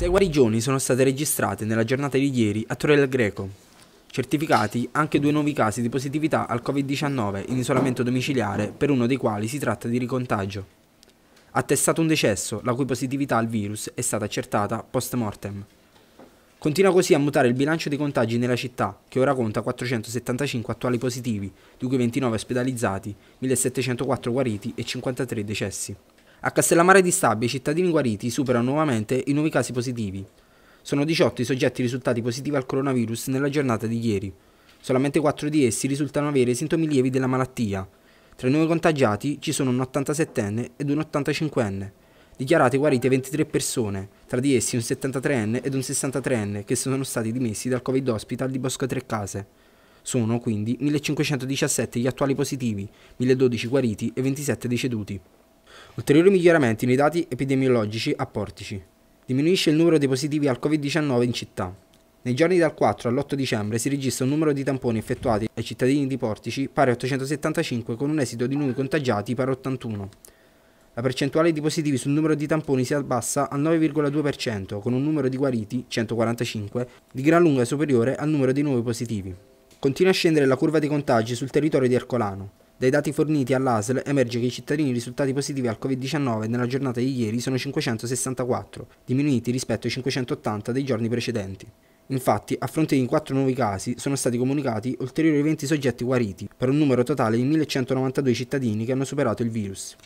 Sei guarigioni sono state registrate nella giornata di ieri a Torre del Greco. Certificati anche due nuovi casi di positività al Covid-19 in isolamento domiciliare, per uno dei quali si tratta di ricontagio. Attestato un decesso, la cui positività al virus è stata accertata post mortem. Continua così a mutare il bilancio dei contagi nella città, che ora conta 475 attuali positivi, di cui 29 ospedalizzati, 1704 guariti e 53 decessi. A Castellammare di Stabia i cittadini guariti superano nuovamente i nuovi casi positivi. Sono 18 i soggetti risultati positivi al coronavirus nella giornata di ieri. Solamente 4 di essi risultano avere sintomi lievi della malattia. Tra i nuovi contagiati ci sono un 87enne ed un 85enne. Dichiarate guarite 23 persone, tra di essi un 73enne ed un 63enne che sono stati dimessi dal Covid Hospital di Bosco Tre Case. Sono quindi 1517 gli attuali positivi, 1012 guariti e 27 deceduti. Ulteriori miglioramenti nei dati epidemiologici a Portici. Diminuisce il numero dei positivi al Covid-19 in città. Nei giorni dal 4 all'8 dicembre si registra un numero di tamponi effettuati ai cittadini di Portici pari a 875 con un esito di nuovi contagiati pari a 81. La percentuale di positivi sul numero di tamponi si abbassa al 9,2% con un numero di guariti 145 di gran lunga superiore al numero di nuovi positivi. Continua a scendere la curva dei contagi sul territorio di Ercolano. Dai dati forniti all'ASL emerge che i cittadini risultati positivi al Covid-19 nella giornata di ieri sono 564, diminuiti rispetto ai 580 dei giorni precedenti. Infatti, a fronte di 4 nuovi casi, sono stati comunicati ulteriori 20 soggetti guariti, per un numero totale di 1192 cittadini che hanno superato il virus.